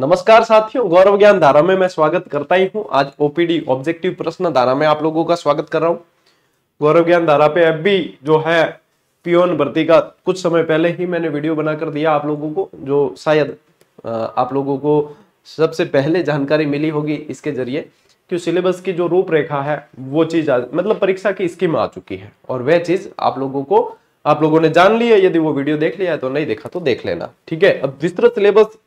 नमस्कार साथियों गौरव ज्ञान धारा में मैं स्वागत करता ही हूं आज ओपीडी ऑब्जेक्टिव प्रश्न धारा में आप लोगों का स्वागत कर रहा हूं गौरव ज्ञान धारा पे अब भी जो है पियोन भर्ती का कुछ समय पहले ही मैंने वीडियो बनाकर दिया आप लोगों को जो शायद आप लोगों को सबसे पहले जानकारी मिली होगी इसके जरिए कि सिलेबस की जो रूपरेखा है वो चीज मतलब परीक्षा की स्कीम आ चुकी है और वह चीज आप लोगों को आप लोगों ने जान लिया यदि वो वीडियो देख लिया है तो नहीं देखा तो देख लेना ठीक है अब विस्तृत सिलेबस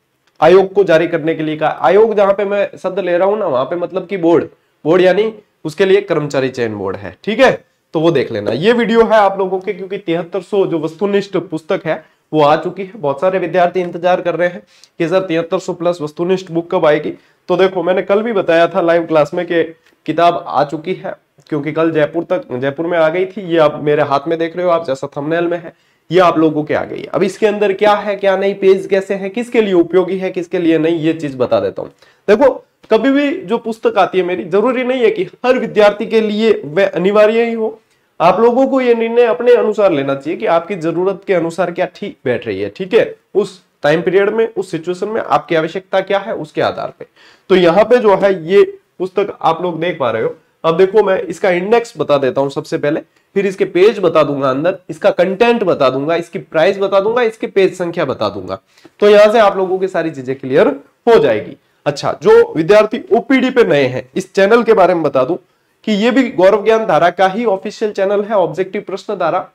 आयोग को जारी करने के लिए कहा आयोग जहां पे मैं शब्द ले रहा हूं ना वहां पे मतलब कि बोर्ड बोर्ड यानी उसके लिए कर्मचारी चयन बोर्ड है ठीक है तो वो देख लेना ये वीडियो है आप लोगों के क्योंकि तिहत्तर जो वस्तुनिष्ठ पुस्तक है वो आ चुकी है बहुत सारे विद्यार्थी इंतजार कर रहे हैं कि सर तिहत्तर प्लस वस्तुनिष्ठ बुक कब आएगी तो देखो मैंने कल भी बताया था लाइव क्लास में कि किताब आ चुकी है क्योंकि कल जयपुर तक जयपुर में आ गई थी ये आप मेरे हाथ में देख रहे हो आप जैसा थंबनेल में है ये आप लोगों के आ गई है अब इसके अंदर क्या है क्या नहीं पेज कैसे है किसके लिए उपयोगी है किसके लिए नहीं ये चीज बता देता हूँ देखो कभी भी जो पुस्तक आती है मेरी जरूरी नहीं है कि हर विद्यार्थी के लिए वह अनिवार्य ही हो आप लोगों को यह निर्णय अपने अनुसार लेना चाहिए कि आपकी जरूरत के अनुसार क्या ठीक बैठ रही है ठीक है उस टाइम पीरियड में उस सिचुएशन में आपकी आवश्यकता क्या है उसके आधार पे तो यहाँ पे जो है ये पुस्तक आप लोग देख पा रहे हो अब देखो मैं इसका इंडेक्स बता देता हूं सबसे पहले फिर इसके पेज बता दूंगा अंदर इसका कंटेंट बता दूंगा इसकी प्राइस बता दूंगा इसकी पेज संख्या बता दूंगा तो यहां से आप लोगों की सारी चीजें क्लियर हो जाएगी अच्छा जो विद्यार्थी ओपीडी पे नए हैं इस चैनल के बारे में बता दूं कि ये भी गौरव ज्ञान धारा का ही ऑफिशियल चैनल है ऑब्जेक्टिव प्रश्न धारा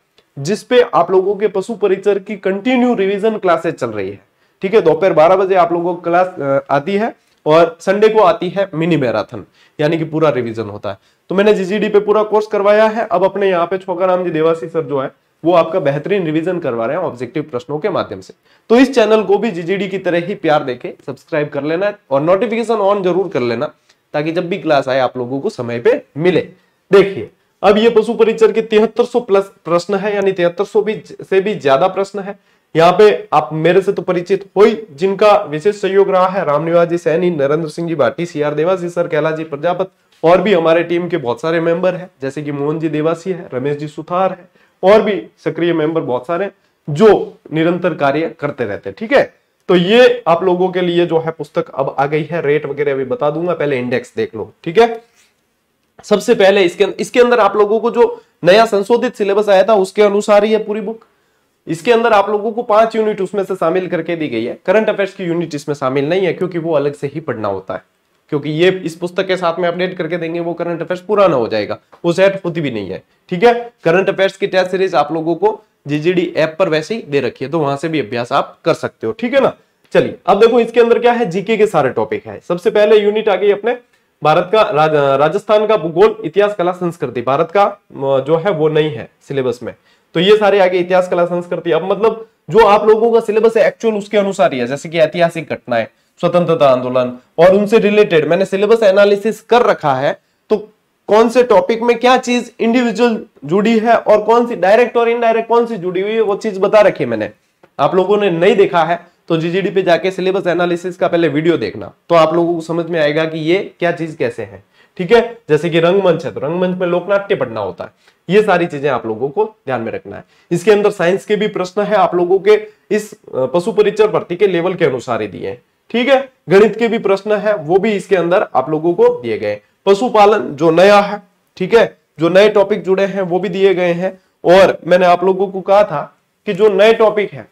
जिसपे आप लोगों के पशु परिचर की कंटिन्यू रिविजन क्लासेस चल रही है ठीक है दोपहर बारह बजे आप लोगों को क्लास आती है और संडे को आती है मिनी मैराथन यानी कि पूरा रिवीजन होता है तो मैंने जीजीडी पे पूरा कोर्स करवाया है अब अपने यहाँ पे छोकर राम जी देवासी सर जो है वो आपका बेहतरीन रिवीजन करवा रहे हैं ऑब्जेक्टिव प्रश्नों के माध्यम से तो इस चैनल को भी जीजीडी की तरह ही प्यार देके सब्सक्राइब कर लेना और नोटिफिकेशन ऑन जरूर कर लेना ताकि जब भी क्लास आए आप लोगों को समय पे मिले देखिए अब ये पशु परिचर के तिहत्तर प्लस प्रश्न है यानी तिहत्तर भी से भी ज्यादा प्रश्न है यहाँ पे आप मेरे से तो परिचित हो ही जिनका विशेष सहयोग रहा है Ramniwas ji Saini Narendra Singh ji Bhati C R Dewasi sir Kaila ji Prajapat और भी हमारे टीम के बहुत सारे मेंबर हैं जैसे कि मोहन जी देवासी है रमेश जी सुथार है और भी सक्रिय मेंबर बहुत सारे जो निरंतर कार्य करते रहते हैं ठीक है तो ये आप लोगों के लिए जो है पुस्तक अब आ गई है रेट वगैरह अभी बता दूंगा पहले इंडेक्स देख लो ठीक है सबसे पहले इसके इसके अंदर आप लोगों को जो नया संशोधित सिलेबस आया था उसके अनुसार ही है पूरी बुक इसके अंदर आप लोगों को पांच यूनिट उसमें से शामिल करके दी गई है करंट अफेयर्स की यूनिट इसमें शामिल नहीं है क्योंकि वो अलग से ही पढ़ना होता है क्योंकि ये इस पुस्तक के साथ में अपडेट करके देंगे वो करंट अफेयर्स पुराना हो जाएगा वो सेट होती भी नहीं है ठीक है करंट अफेयर्स की टेस्ट सीरीज आप लोगों को जीजीडी ऐप पर वैसे ही दे रखी है तो वहां से भी अभ्यास आप कर सकते हो ठीक है ना चलिए अब देखो इसके अंदर क्या है जीके के सारे टॉपिक है सबसे पहले यूनिट आ गई अपने भारत का राज, राजस्थान का भूगोल इतिहास कला संस्कृति भारत का जो है वो नहीं है सिलेबस में तो ये सारे आगे इतिहास कला संस्कृति अब मतलब जो आप लोगों का सिलेबस है एक्चुअल उसके अनुसार ही है जैसे कि ऐतिहासिक घटनाएं स्वतंत्रता आंदोलन और उनसे रिलेटेड मैंने सिलेबस एनालिसिस कर रखा है तो कौन से टॉपिक में क्या चीज इंडिविजुअल जुड़ी है और कौन सी डायरेक्ट और इनडायरेक्ट कौन सी जुड़ी हुई है वो चीज बता रखी है मैंने आप लोगों ने नहीं देखा है तो जीजीडी पे जाके सिलेबस एनालिसिस का पहले वीडियो देखना तो आप लोगों को समझ में आएगा कि ये क्या चीज कैसे है ठीक है जैसे कि रंगमंच है तो रंगमंच में लोकनाट्य पढ़ना होता है ये सारी चीजें आप लोगों को ध्यान में रखना है इसके अंदर साइंस के भी प्रश्न है आप लोगों के इस पशु परिचय भर्ती के लेवल के अनुसार ही दिए ठीक है गणित के भी प्रश्न है वो भी इसके अंदर आप लोगों को दिए गए पशुपालन जो नया है ठीक है जो नए टॉपिक जुड़े हैं वो भी दिए गए हैं और मैंने आप लोगों को कहा था कि जो नए टॉपिक है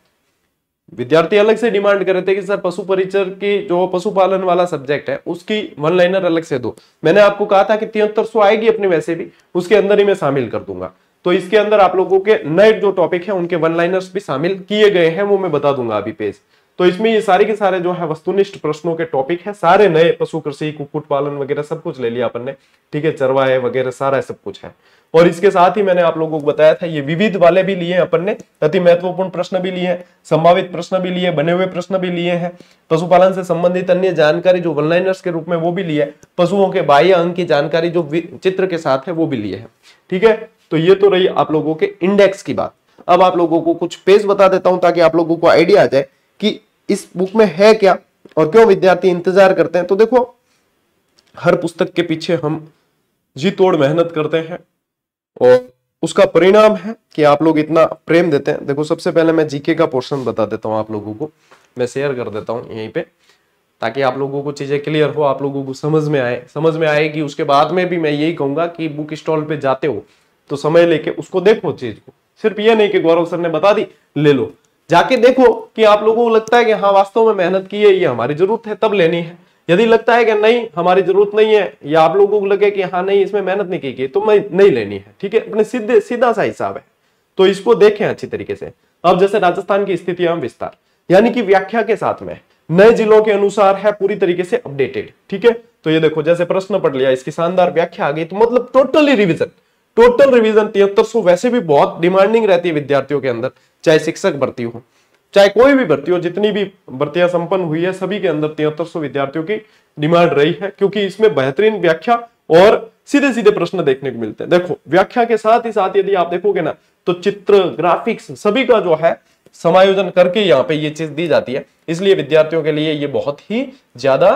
विद्यार्थी अलग से डिमांड कर रहे थे कि सर पशु परिचर की जो पशुपालन वाला सब्जेक्ट है उसकी वन लाइनर अलग से दो मैंने आपको कहा था कि तिहत्तर सौ आएगी अपने वैसे भी उसके अंदर ही मैं शामिल कर दूंगा तो इसके अंदर आप लोगों के नए जो टॉपिक है उनके वन लाइनर्स भी शामिल किए गए हैं वो मैं बता दूंगा अभी पेज तो इसमें ये सारे के सारे जो है वस्तुनिष्ठ प्रश्नों के टॉपिक है सारे नए पशु कृषि कुक्कुट पालन वगैरह सब कुछ ले लिया अपन ने ठीक है चरवाए वगैरह सारा सब कुछ है और इसके साथ ही मैंने आप लोगों को बताया था ये विविध वाले भी लिए अपन ने अति महत्वपूर्ण प्रश्न भी लिए हैं संभावित प्रश्न भी लिए बने हुए प्रश्न भी लिए हैं पशुपालन से संबंधित अन्य जानकारी जो वनलाइनर्स के रूप में वो भी लिए पशुओं के बाह्य अंग की जानकारी जो चित्र के साथ है वो भी लिए है ठीक है तो ये तो रही आप लोगों के इंडेक्स की बात अब आप लोगों को कुछ पेज बता देता हूं ताकि आप लोगों को आइडिया आ जाए कि इस बुक में है क्या और क्यों विद्यार्थी इंतजार करते हैं तो देखो हर पुस्तक के पीछे हम जी तोड़ मेहनत करते हैं और उसका परिणाम है कि आप लोग इतना प्रेम देते हैं देखो सबसे पहले मैं जीके का पोर्शन बता देता हूँ आप लोगों को मैं शेयर कर देता हूँ यहीं पे ताकि आप लोगों को चीज़ें क्लियर हो आप लोगों को समझ में आए समझ में आएगी उसके बाद में भी मैं यही कहूंगा कि बुक स्टॉल पे जाते हो तो समय लेके उसको देखो चीज को सिर्फ ये नहीं कि गौरव सर ने बता दी ले लो जाके देखो कि आप लोगों को लगता है कि हाँ वास्तव में मेहनत की है ये हमारी जरूरत है तब लेनी है यदि लगता है कि नहीं हमारी जरूरत नहीं है या आप लोगों को लगे कि हाँ नहीं इसमें मेहनत नहीं की गई तो मैं नहीं लेनी है ठीक है अपने सीधे सीधा सा हिसाब है तो इसको देखें अच्छी तरीके से अब जैसे राजस्थान की स्थिति एवं विस्तार यानी कि व्याख्या के साथ में नए जिलों के अनुसार है पूरी तरीके से अपडेटेड ठीक है तो ये देखो जैसे प्रश्न पढ़ लिया इसकी शानदार व्याख्या आ गई तो मतलब टोटली रिविजन टोटल रिविजन तिहत्तर वैसे भी बहुत डिमांडिंग रहती है विद्यार्थियों के अंदर चाहे शिक्षक भर्ती हो चाहे कोई भी भर्ती हो जितनी भी भर्तियां संपन्न हुई है सभी के अंदर तिहत्तर विद्यार्थियों की डिमांड रही है क्योंकि इसमें बेहतरीन व्याख्या और सीधे सीधे प्रश्न देखने को मिलते हैं देखो व्याख्या के साथ ही साथ यदि आप देखोगे ना तो चित्र ग्राफिक्स सभी का जो है समायोजन करके यहाँ पे ये चीज दी जाती है इसलिए विद्यार्थियों के लिए ये बहुत ही ज्यादा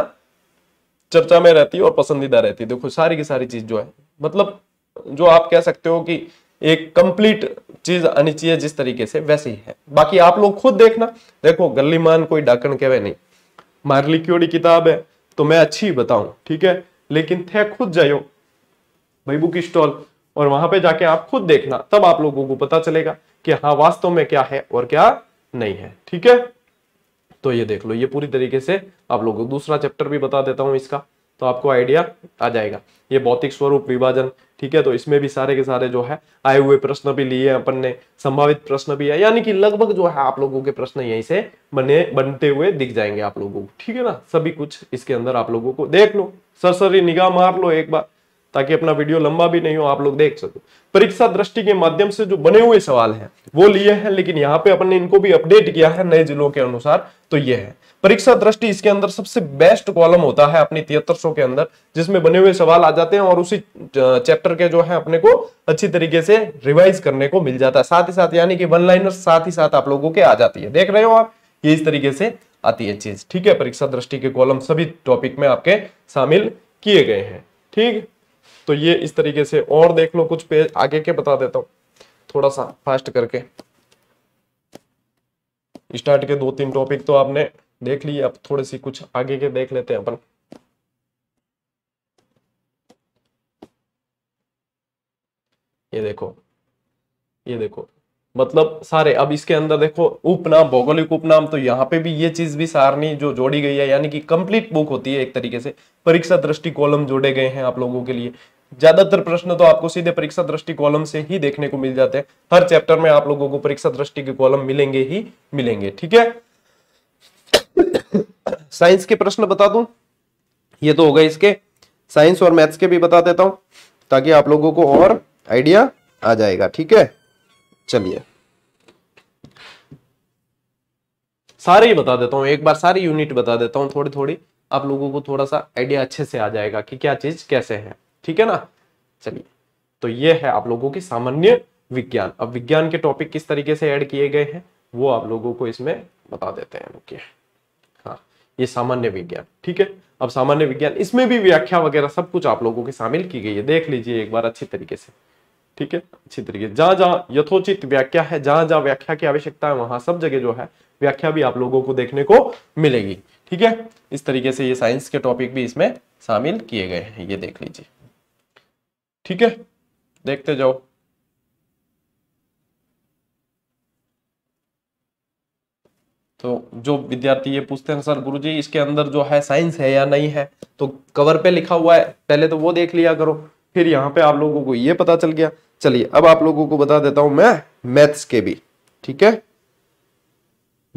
चर्चा में रहती है और पसंदीदा रहती है देखो सारी की सारी चीज जो है मतलब जो आप कह सकते हो कि एक कंप्लीट चीज आनी चाहिए जिस तरीके से वैसे ही है बाकी आप लोग खुद देखना देखो गली मान कोई डाकन कहवे नहीं मारली क्योड़ी किताब है तो मैं अच्छी बताऊं ठीक है लेकिन थे खुद जाइयो भाई बुक स्टॉल और वहां पे जाके आप खुद देखना तब आप लोगों को पता चलेगा कि हाँ वास्तव में क्या है और क्या नहीं है ठीक है तो ये देख लो ये पूरी तरीके से आप लोगों को दूसरा चैप्टर भी बता देता हूं इसका तो आपको आइडिया आ जाएगा ये भौतिक स्वरूप विभाजन ठीक है तो इसमें भी सारे के सारे जो है आए हुए प्रश्न भी लिए अपन ने संभावित प्रश्न भी है यानी कि लगभग जो है आप लोगों के प्रश्न यहीं से बने बनते हुए दिख जाएंगे आप लोगों को ठीक है ना सभी कुछ इसके अंदर आप लोगों को देख लो सरसरी निगाह मार लो एक बार ताकि अपना वीडियो लंबा भी नहीं हो आप लोग देख सको परीक्षा दृष्टि के माध्यम से जो बने हुए सवाल हैं वो लिए हैं लेकिन यहाँ पे अपन ने इनको भी अपडेट किया है नए जिलों के अनुसार तो ये है परीक्षा दृष्टि इसके अंदर सबसे बेस्ट कॉलम होता है अपने तिहत्तर के अंदर जिसमें बने हुए सवाल आ जाते हैं और उसी चैप्टर के जो है अपने को अच्छी तरीके से रिवाइज करने को मिल जाता है साथ ही साथ यानी कि वन लाइनर साथ ही साथ आप लोगों के आ जाती है देख रहे हो आप ये इस तरीके से आती है चीज ठीक है परीक्षा दृष्टि के कॉलम सभी टॉपिक में आपके शामिल किए गए हैं ठीक है तो ये इस तरीके से और देख लो कुछ पेज आगे के बता देता हूँ थोड़ा सा फास्ट करके स्टार्ट के दो तीन टॉपिक तो आपने देख लिए अब थोड़ी सी कुछ आगे के देख लेते हैं अपन ये देखो ये देखो मतलब सारे अब इसके अंदर देखो उपनाम भौगोलिक उपनाम तो यहाँ पे भी ये चीज भी सारणी जो जोड़ी गई है यानी कि कंप्लीट बुक होती है एक तरीके से परीक्षा दृष्टि कॉलम जोड़े गए हैं आप लोगों के लिए ज्यादातर प्रश्न तो आपको सीधे परीक्षा दृष्टि कॉलम से ही देखने को मिल जाते हैं हर चैप्टर में आप लोगों को परीक्षा दृष्टि के कॉलम मिलेंगे ही मिलेंगे ठीक है साइंस के प्रश्न बता दू ये तो होगा इसके साइंस और मैथ्स के भी बता देता हूं ताकि आप लोगों को और आइडिया आ जाएगा ठीक है चलिए सारे ही बता देता हूँ एक बार सारी यूनिट बता देता हूं थोड़ी थोड़ी आप लोगों को थोड़ा सा आइडिया अच्छे से आ जाएगा कि क्या चीज कैसे है ठीक है ना चलिए तो ये है आप लोगों की सामान्य विज्ञान अब विज्ञान के टॉपिक किस तरीके से ऐड किए गए हैं वो आप लोगों को इसमें बता देते हैं ओके हाँ ये सामान्य विज्ञान ठीक है अब सामान्य विज्ञान इसमें भी व्याख्या वगैरह सब कुछ आप लोगों के शामिल की गई है देख लीजिए एक बार अच्छी तरीके से ठीक है अच्छी तरीके जहां जहां यथोचित व्याख्या है जहां जहां व्याख्या की आवश्यकता है वहां सब जगह जो है व्याख्या भी आप लोगों को देखने को मिलेगी ठीक है इस तरीके से ये साइंस के टॉपिक भी इसमें शामिल किए गए हैं ये देख लीजिए ठीक है देखते जाओ तो जो विद्यार्थी ये पूछते हैं सर गुरुजी इसके अंदर जो है साइंस है या नहीं है तो कवर पे लिखा हुआ है पहले तो वो देख लिया करो फिर यहाँ पे आप लोगों को ये पता चल गया चलिए अब आप लोगों को बता देता हूं मैं मैथ्स के भी ठीक है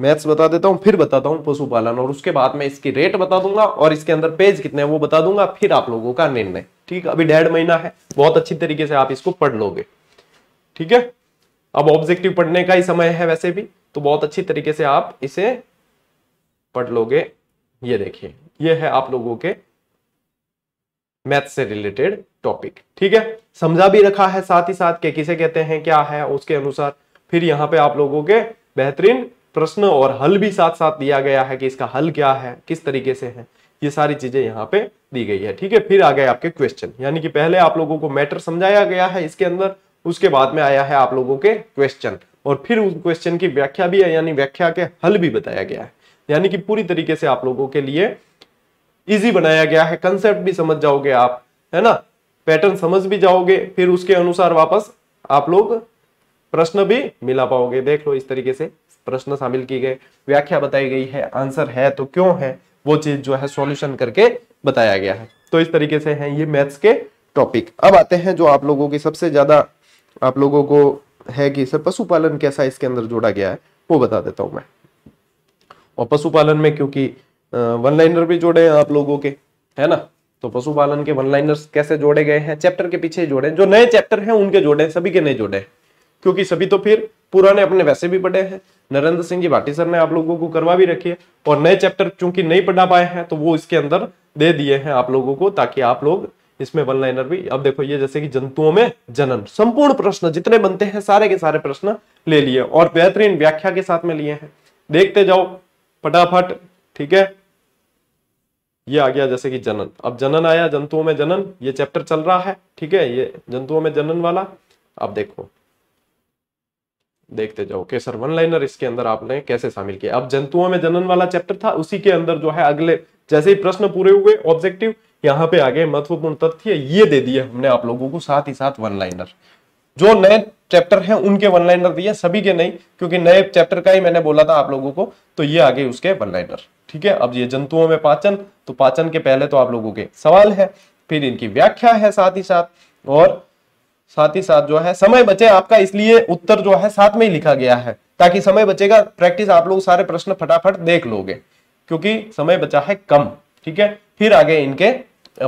मैथ्स बता देता हूँ फिर बताता हूँ पशुपालन और उसके बाद में इसकी रेट बता दूंगा और इसके अंदर पेज कितने हैं वो बता दूंगा फिर आप लोगों का निर्णय ठीक है अभी डेढ़ महीना है बहुत अच्छी तरीके से आप इसको पढ़ लोगे ठीक है अब ऑब्जेक्टिव पढ़ने का ही समय है वैसे भी तो बहुत अच्छी तरीके से आप इसे पढ़ लोगे ये देखिए ये है आप लोगों के मैथ से रिलेटेड टॉपिक ठीक है समझा भी रखा है साथ ही साथ के किसे कहते हैं क्या है उसके अनुसार फिर यहाँ पे आप लोगों के बेहतरीन प्रश्न और हल भी साथ साथ दिया गया है कि इसका हल क्या है किस तरीके से है ये सारी चीजें यहाँ पे दी गई है ठीक है फिर आ गए आपके क्वेश्चन यानी कि पहले आप लोगों को मैटर समझाया गया है इसके अंदर उसके बाद में आया है आप लोगों के क्वेश्चन और फिर उस क्वेश्चन की व्याख्या भी है यानी व्याख्या के हल भी बताया गया है यानी कि पूरी तरीके से आप लोगों के लिए इजी बनाया गया है कंसेप्ट भी समझ जाओगे आप है ना पैटर्न समझ भी जाओगे फिर उसके अनुसार वापस आप लोग प्रश्न भी मिला पाओगे देख लो इस तरीके से प्रश्न शामिल किए गए व्याख्या बताई गई है आंसर है तो क्यों है वो चीज जो है सॉल्यूशन करके बताया गया है तो इस तरीके से है ये मैथ्स के टॉपिक अब आते हैं जो आप लोगों की सबसे ज्यादा आप लोगों को है कि सर पशुपालन कैसा इसके अंदर जोड़ा गया है वो बता देता हूं मैं और पशुपालन में क्योंकि वन लाइनर भी जोड़े हैं आप लोगों के है ना तो पशुपालन के वन लाइनर कैसे जोड़े गए हैं चैप्टर के पीछे जोड़े जो नए चैप्टर हैं उनके जोड़े सभी के नए जोड़े हैं क्योंकि सभी तो फिर पुराने अपने वैसे भी पढ़े हैं नरेंद्र सिंह जी भाटी सर ने आप लोगों को करवा भी रखी है और नए चैप्टर चूंकि नहीं पढ़ा पाए हैं तो वो इसके अंदर दे दिए हैं आप लोगों को ताकि आप लोग इसमें वन लाइनर भी अब देखो ये जैसे कि जंतुओं में जनन संपूर्ण प्रश्न जितने बनते हैं सारे के सारे प्रश्न ले लिए और बेहतरीन व्याख्या के साथ में लिए हैं देखते जाओ फटाफट ठीक है ये आ गया जैसे कि जनन अब जनन आया जंतुओं में जनन ये चैप्टर चल रहा है ठीक है ये जंतुओं में जनन वाला अब देखो देखते जाओ ओके सर वन लाइनर इसके अंदर आपने कैसे शामिल किया अब जंतुओं में जनन वाला चैप्टर था उसी के अंदर जो है अगले जैसे ही प्रश्न पूरे हुए ऑब्जेक्टिव यहाँ पे आगे महत्वपूर्ण तथ्य ये दे दिए हमने आप लोगों को साथ ही साथ वन लाइनर जो नए चैप्टर हैं उनके वन लाइनर दिए सभी के नहीं क्योंकि नए चैप्टर का ही मैंने बोला था आप लोगों को तो ये आगे उसके वन लाइनर ठीक है अब ये जंतुओं में पाचन तो पाचन के पहले तो आप लोगों के सवाल है फिर इनकी व्याख्या है साथ ही साथ और साथ ही साथ जो है समय बचे आपका इसलिए उत्तर जो है साथ में ही लिखा गया है ताकि समय बचेगा प्रैक्टिस आप लोग सारे प्रश्न फटाफट देख लोगे क्योंकि समय बचा है कम ठीक है फिर आगे इनके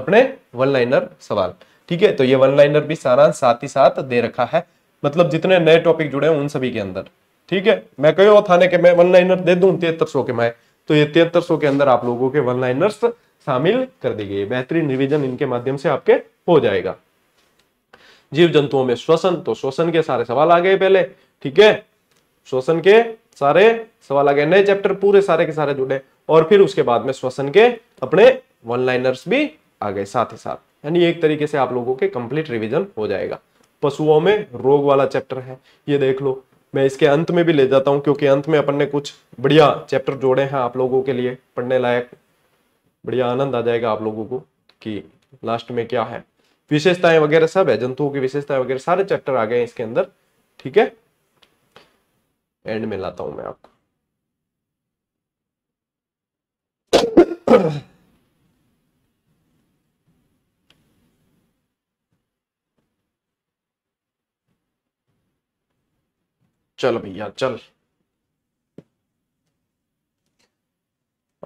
अपने वन लाइनर सवाल ठीक है तो ये वन लाइनर भी सारा साथ ही साथ दे रखा है मतलब जितने नए टॉपिक जुड़े हैं उन सभी के अंदर ठीक है मैं कहो थाने के मैं वन लाइनर दे दू तिहत्तर सौ के मैं तो ये तिहत्तर सौ के अंदर आप लोगों के वन लाइनर्स शामिल कर दी गई बेहतरीन रिविजन इनके माध्यम से आपके हो जाएगा जीव जंतुओं में श्वसन तो श्वसन के सारे सवाल आ गए पहले ठीक है श्वसन के सारे सवाल आ गए नए चैप्टर पूरे सारे के सारे जुड़े और फिर उसके बाद में श्वसन के अपने वन लाइनर्स भी आ गए साथ ही साथ यानी एक तरीके से आप लोगों के कंप्लीट रिविजन हो जाएगा पशुओं में रोग वाला चैप्टर है ये देख लो मैं इसके अंत में भी ले जाता हूं क्योंकि अंत में अपन ने कुछ बढ़िया चैप्टर जोड़े हैं आप लोगों के लिए पढ़ने लायक बढ़िया आनंद आ जाएगा आप लोगों को कि लास्ट में क्या है विशेषताएं वगैरह सब है जंतुओं की विशेषताएं वगैरह सारे चैप्टर आ गए हैं इसके अंदर ठीक है एंड में लाता हूं मैं आपको चल भैया चल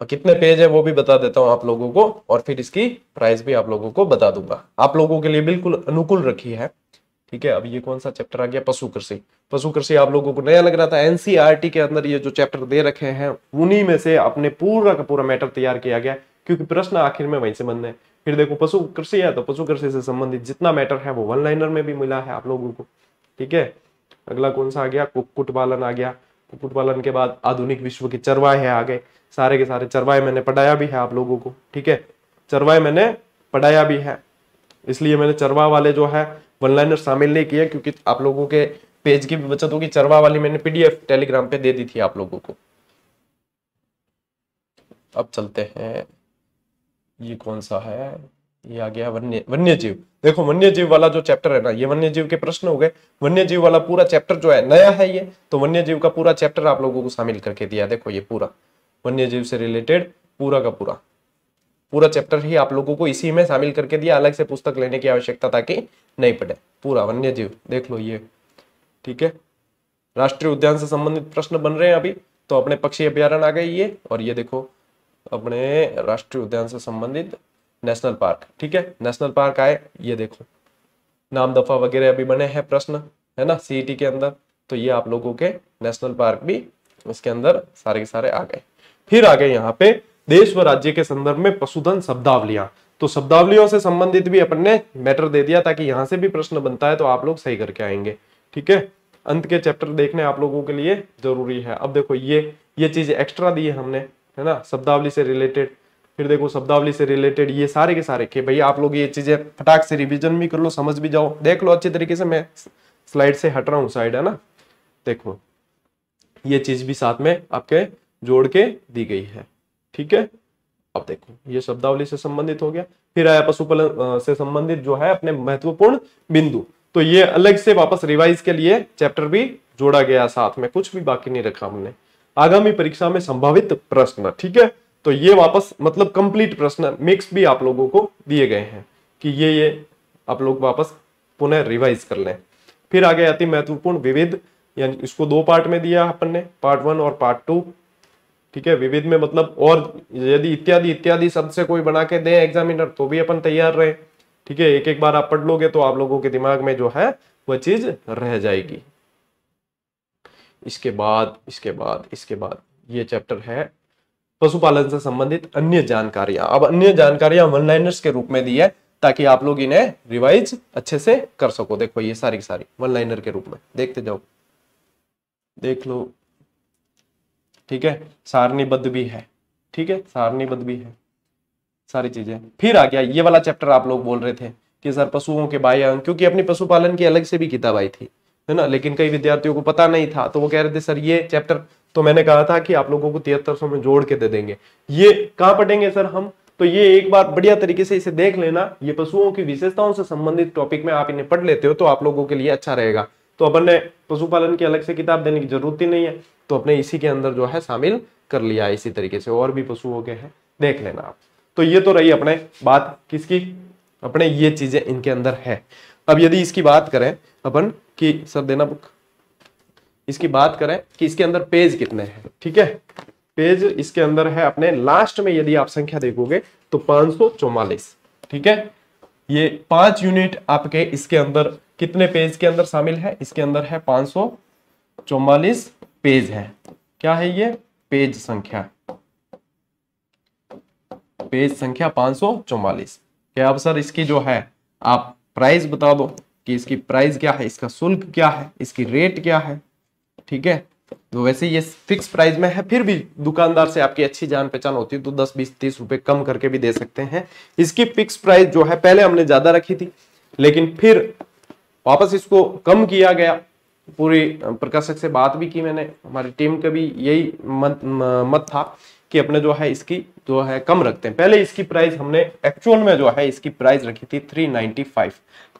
और कितने पेज है वो भी बता देता हूँ आप लोगों को और फिर इसकी प्राइस भी आप लोगों को बता दूंगा आप लोगों के लिए बिल्कुल अनुकूल रखी है ठीक है अब ये कौन सा चैप्टर आ गया पशु कृषि पशु कृषि आप लोगों को नया लग रहा था एनसीईआरटी e के अंदर ये जो चैप्टर दे रखे हैं उन्हीं में से अपने पूरा का पूरा मैटर तैयार किया गया क्योंकि प्रश्न आखिर में वहीं से बनने फिर देखो पशु कृषि है तो पशु कृषि से संबंधित जितना मैटर है वो वन लाइनर में भी मिला है आप लोगों को ठीक है अगला कौन सा आ गया कुक्कुट पालन आ गया कुकुट पालन के बाद आधुनिक विश्व के चरवाए हैं आगे सारे के सारे चरवाए मैंने पढ़ाया भी है आप लोगों को ठीक है चरवाए मैंने पढ़ाया भी है इसलिए मैंने चरवा वाले जो है वन लाइनर शामिल नहीं किए क्योंकि आप लोगों के पेज की भी बचत होगी चरवा वाली मैंने पीडीएफ टेलीग्राम पे दे दी थी आप लोगों को अब चलते हैं ये कौन सा है ये आ गया वन्य वन्य जीव देखो वन्य जीव वाला जो चैप्टर है ना ये वन्य जीव के प्रश्न हो गए वन्य जीव वाला पूरा चैप्टर जो है नया है ये तो वन्य जीव का पूरा चैप्टर आप लोगों को शामिल करके दिया देखो ये पूरा वन्य जीव से रिलेटेड पूरा का पूरा पूरा चैप्टर ही आप लोगों को इसी में शामिल करके दिया अलग से पुस्तक लेने की आवश्यकता ताकि नहीं पड़े पूरा वन्य जीव देख लो ये ठीक है राष्ट्रीय उद्यान से संबंधित प्रश्न बन रहे हैं अभी तो अपने पक्षी अभ्यारण आ गए ये और ये देखो अपने राष्ट्रीय उद्यान से संबंधित नेशनल पार्क ठीक है नेशनल पार्क आए ये देखो नाम दफा वगैरह अभी बने हैं प्रश्न है ना सीईटी e के अंदर तो ये आप लोगों के नेशनल पार्क भी उसके अंदर सारे के सारे आ गए फिर आ गए यहाँ पे देश व राज्य के संदर्भ में पशुधन शब्दावलियां तो शब्दावलियों से संबंधित भी अपन ने मैटर दे दिया ताकि यहाँ से भी प्रश्न बनता है तो आप लोग सही करके आएंगे ठीक है अंत के चैप्टर देखने आप लोगों के लिए जरूरी है अब देखो ये ये चीज एक्स्ट्रा दी है हमने है ना शब्दावली से रिलेटेड फिर देखो शब्दावली से रिलेटेड ये सारे के सारे के भाई आप लोग ये चीजें फटाक से रिविजन भी कर लो समझ भी जाओ देख लो अच्छे तरीके से मैं स्लाइड से हट रहा हूँ साइड है ना देखो ये चीज भी साथ में आपके जोड़ के दी गई है ठीक है अब देखो ये शब्दावली से संबंधित हो गया फिर आया पशुपालन से संबंधित जो है अपने महत्वपूर्ण बिंदु तो ये अलग से वापस रिवाइज के लिए चैप्टर भी जोड़ा गया साथ में कुछ भी बाकी नहीं रखा हमने आगामी परीक्षा में संभावित प्रश्न ठीक है तो ये वापस मतलब कंप्लीट प्रश्न मिक्स भी आप लोगों को दिए गए हैं कि ये ये आप लोग वापस पुनः रिवाइज कर लें फिर आगे अति महत्वपूर्ण विविध यानी इसको दो पार्ट में दिया अपन ने पार्ट वन और पार्ट टू ठीक है विविध में मतलब और यदि इत्यादि इत्यादि शब्द से कोई बना के दें एग्जामिनर तो भी अपन तैयार रहे ठीक है एक एक बार आप पढ़ लोगे तो आप लोगों के दिमाग में जो है वह चीज रह जाएगी इसके बाद इसके बाद इसके बाद ये चैप्टर है पशुपालन से संबंधित अन्य जानकारियां अब अन्य जानकारियां वन लाइनर्स के रूप में दी है ताकि आप लोग इन्हें रिवाइज अच्छे से कर सको देखो ये सारी की सारी वन लाइनर के रूप में देखते जाओ देख लो ठीक है सारणीबद्ध भी है ठीक है सारणीबद्ध भी है सारी चीजें फिर आ गया ये वाला चैप्टर आप लोग बोल रहे थे कि सर पशुओं के बाह्य अंग क्योंकि अपनी पशुपालन की अलग से भी किताब आई थी है ना लेकिन कई विद्यार्थियों को पता नहीं था तो वो कह रहे थे सर ये चैप्टर तो मैंने कहा था कि आप लोगों को तिहत्तर सौ में जोड़ के दे देंगे ये कहां पढ़ेंगे सर हम तो ये एक बार बढ़िया तरीके से इसे देख लेना ये पशुओं की विशेषताओं से संबंधित टॉपिक में आप इन्हें पढ़ लेते हो तो आप लोगों के लिए अच्छा रहेगा तो अपन ने पशुपालन की अलग से किताब देने की जरूरत ही नहीं है तो अपने इसी के अंदर जो है शामिल कर लिया इसी तरीके से और भी पशुओं के हैं देख लेना आप तो ये तो रही अपने बात किसकी अपने ये चीजें इनके अंदर है अब यदि इसकी बात करें अपन की सर देना बुक इसकी बात करें कि इसके अंदर पेज कितने हैं ठीक है पेज इसके अंदर है अपने लास्ट में यदि आप संख्या देखोगे तो पांच ठीक है ये पांच यूनिट आपके इसके अंदर कितने पेज के अंदर शामिल है इसके अंदर है पांच पेज है क्या है ये पेज संख्या पेज संख्या पांच क्या अब सर इसकी जो है आप प्राइस बता दो कि इसकी प्राइस क्या है इसका शुल्क क्या है इसकी रेट क्या है ठीक है तो वैसे ये फिक्स प्राइस में है फिर भी दुकानदार से आपकी अच्छी जान पहचान होती है तो 10 बीस तीस रुपए कम करके भी दे सकते हैं इसकी फिक्स प्राइस जो है पहले हमने ज्यादा रखी थी लेकिन फिर वापस इसको कम किया गया पूरी प्रकाशक से बात भी की मैंने हमारी टीम का भी यही मत मत था कि अपने जो है इसकी जो है कम रखते हैं पहले इसकी प्राइस हमने एक्चुअल में जो है इसकी प्राइस रखी थी 395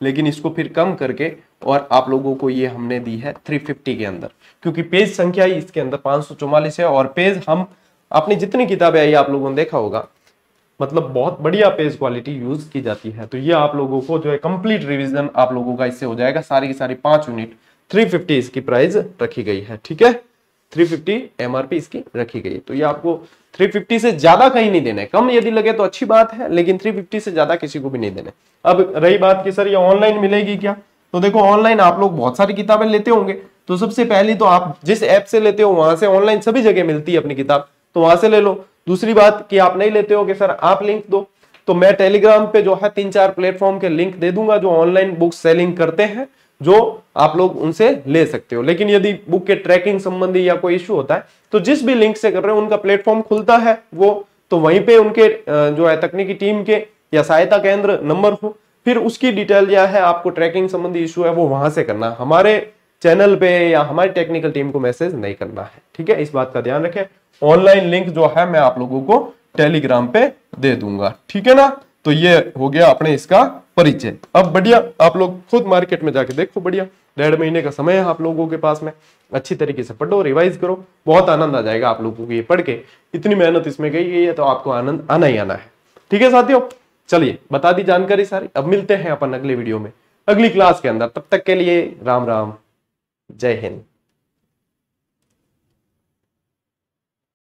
लेकिन इसको फिर कम करके और आप लोगों को ये हमने दी है 350 के अंदर क्योंकि पेज संख्या इसके अंदर पांच है और पेज हम अपनी जितनी किताबें आई आप लोगों ने देखा होगा मतलब बहुत बढ़िया पेज क्वालिटी यूज की जाती है तो ये आप लोगों को जो है कंप्लीट रिवीजन आप लोगों का इससे हो जाएगा सारी की सारी पांच यूनिट 350 इसकी प्राइस रखी गई है ठीक है 350 एमआरपी इसकी रखी गई है तो ये आपको 350 से ज्यादा कहीं नहीं देना है कम यदि लगे तो अच्छी बात है लेकिन 350 से ज्यादा किसी को भी नहीं देना अब रही बात की सर ये ऑनलाइन मिलेगी क्या तो देखो ऑनलाइन आप लोग बहुत सारी किताबें लेते होंगे तो सबसे पहली तो आप जिस ऐप से लेते हो वहां से ऑनलाइन सभी जगह मिलती है अपनी किताब तो वहां से ले लो दूसरी बात कि आप नहीं लेते हो कि सर आप लिंक दो तो मैं टेलीग्राम पे जो है तीन चार प्लेटफॉर्म के लिंक दे दूंगा जो ऑनलाइन बुक सेलिंग करते हैं जो आप लोग उनसे ले सकते हो लेकिन यदि बुक के ट्रैकिंग संबंधी या कोई इश्यू होता है तो जिस भी लिंक से कर रहे हो उनका प्लेटफॉर्म खुलता है वो तो वहीं पे उनके जो है तकनीकी टीम के या सहायता केंद्र नंबर हो फिर उसकी डिटेल या है आपको ट्रैकिंग संबंधी इशू है वो वहां से करना हमारे चैनल पे या हमारी टेक्निकल टीम को मैसेज नहीं करना है ठीक है इस बात का ध्यान रखें ऑनलाइन लिंक जो है मैं आप लोगों को टेलीग्राम पे दे दूंगा ठीक है ना तो ये हो गया अपने इसका परिचय अब बढ़िया आप लोग खुद मार्केट में जाके देखो बढ़िया डेढ़ महीने का समय है आप लोगों के पास में अच्छी तरीके से पढ़ो रिवाइज करो बहुत आनंद आ जाएगा आप लोगों को ये पढ़ के इतनी मेहनत इसमें गई है तो आपको आनंद आना ही आना है ठीक है साथियों चलिए बता दी जानकारी सारी अब मिलते हैं अपन अगले वीडियो में अगली क्लास के अंदर तब तक के लिए राम राम जय हिंद